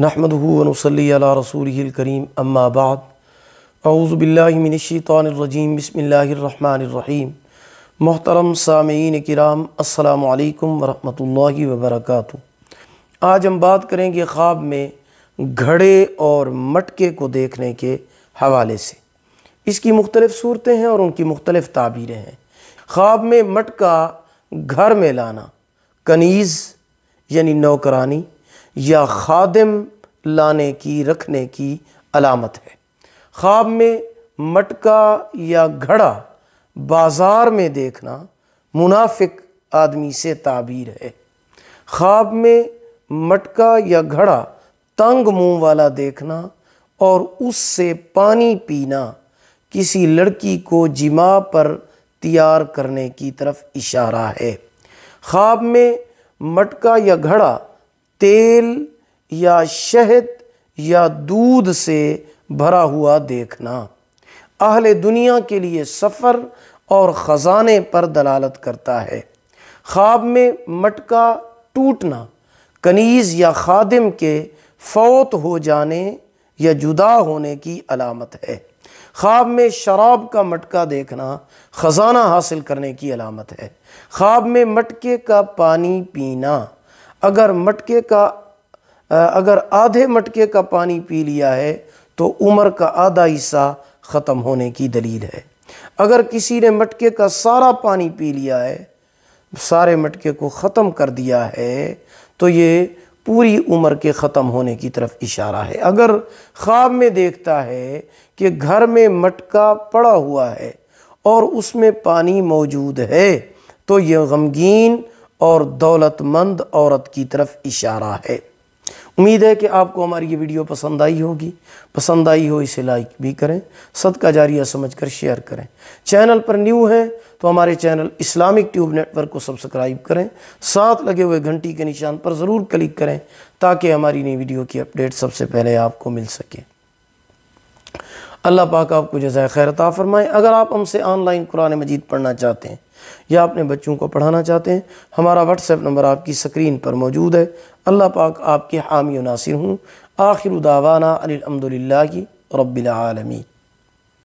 و صلی اللہ رسول الکریم من الشیطان الرجیم بسم الرحمن الرحیم محترم سامعین کرام السلام علیکم ورحمۃ اللہ وبرکاتہ آج ہم بات کریں گے خواب میں گھڑے اور مٹکے کو دیکھنے کے حوالے سے اس کی مختلف صورتیں ہیں اور ان کی مختلف تعبیریں ہیں خواب میں مٹکا گھر میں لانا کنیز یعنی نوکرانی یا خادم لانے کی رکھنے کی علامت ہے خواب میں مٹکا یا گھڑا بازار میں دیکھنا منافق آدمی سے تعبیر ہے خواب میں مٹکا یا گھڑا تنگ منہ والا دیکھنا اور اس سے پانی پینا کسی لڑکی کو جمع پر تیار کرنے کی طرف اشارہ ہے خواب میں مٹکا یا گھڑا تیل یا شہد یا دودھ سے بھرا ہوا دیکھنا اہل دنیا کے لیے سفر اور خزانے پر دلالت کرتا ہے خواب میں مٹکا ٹوٹنا کنیز یا خادم کے فوت ہو جانے یا جدا ہونے کی علامت ہے خواب میں شراب کا مٹکا دیکھنا خزانہ حاصل کرنے کی علامت ہے خواب میں مٹکے کا پانی پینا اگر مٹکے کا اگر آدھے مٹکے کا پانی پی لیا ہے تو عمر کا آدھا حصہ ختم ہونے کی دلیل ہے اگر کسی نے مٹکے کا سارا پانی پی لیا ہے سارے مٹکے کو ختم کر دیا ہے تو یہ پوری عمر کے ختم ہونے کی طرف اشارہ ہے اگر خواب میں دیکھتا ہے کہ گھر میں مٹکا پڑا ہوا ہے اور اس میں پانی موجود ہے تو یہ غمگین اور دولت مند عورت کی طرف اشارہ ہے امید ہے کہ آپ کو ہماری یہ ویڈیو پسند آئی ہوگی پسند آئی ہو اسے لائک بھی کریں صدقہ جاریہ سمجھ کر شیئر کریں چینل پر نیو ہے تو ہمارے channel Islamic Tube network کو سبسکرائب کریں ساتھ لگے ہوئے گھنٹی کے نشان پر ضرور کلک کریں تاکہ ہماری نئی ویڈیو کی اپڈیٹ سب سے پہلے آپ کو مل سکے اللہ پاک آپ کو خیر عطا فرمائیں اگر آپ ہم سے آن لائن قرآن مجید پڑھنا چاہتے ہیں یا اپنے بچوں کو پڑھانا چاہتے ہیں ہمارا واٹس ایپ نمبر آپ کی سکرین پر موجود ہے اللہ پاک آپ کے حامی و ناصر ہوں آخر دعوانا علی الحمد للہ رب العالمین